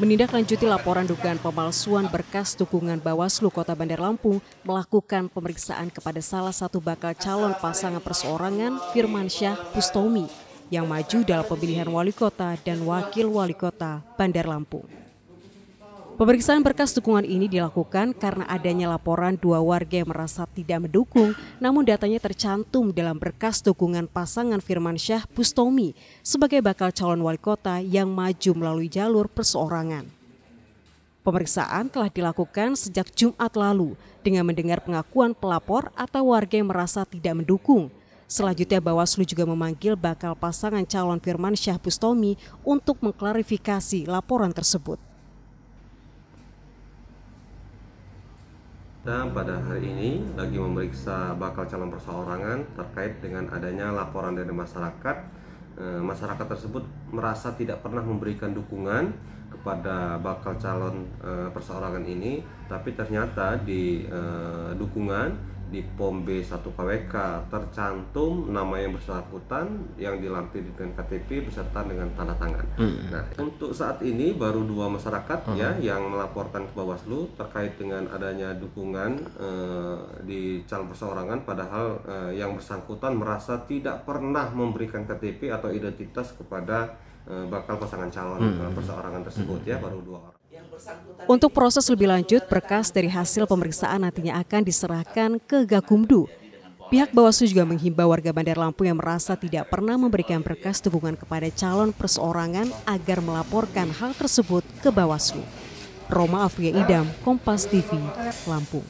menindaklanjuti laporan dugaan pemalsuan berkas dukungan Bawaslu Kota Bandar Lampung melakukan pemeriksaan kepada salah satu bakal calon pasangan perseorangan Firman Syah Pustomi yang maju dalam pemilihan wali kota dan wakil wali kota Bandar Lampung. Pemeriksaan berkas dukungan ini dilakukan karena adanya laporan dua warga yang merasa tidak mendukung, namun datanya tercantum dalam berkas dukungan pasangan Firman Syah Pustomi sebagai bakal calon wali kota yang maju melalui jalur perseorangan. Pemeriksaan telah dilakukan sejak Jumat lalu dengan mendengar pengakuan pelapor atau warga yang merasa tidak mendukung. Selanjutnya Bawaslu juga memanggil bakal pasangan calon Firman Syah Pustomi untuk mengklarifikasi laporan tersebut. Dan pada hari ini lagi memeriksa bakal calon perseorangan terkait dengan adanya laporan dari masyarakat. E, masyarakat tersebut merasa tidak pernah memberikan dukungan kepada bakal calon e, perseorangan ini, tapi ternyata di e, dukungan di POM B1 KWK tercantum nama yang bersangkutan yang dilampir dengan KTP beserta dengan tanda tangan. Hmm. Nah, untuk saat ini baru dua masyarakat ya hmm. ya yang melaporkan ke Bawaslu terkait dengan adanya dukungan eh, di calon perseorangan padahal eh, yang bersangkutan merasa tidak pernah memberikan KTP atau identitas kepada Eh, bakal pasangan calon hmm. perseorangan tersebut ya baru dua orang. Untuk proses lebih lanjut, berkas dari hasil pemeriksaan nantinya akan diserahkan ke Gakumdu. Pihak Bawaslu juga menghimbau warga Bandar Lampung yang merasa tidak pernah memberikan berkas dukungan kepada calon perseorangan agar melaporkan hal tersebut ke Bawaslu. Roma Afia Idam, Kompas TV, Lampung.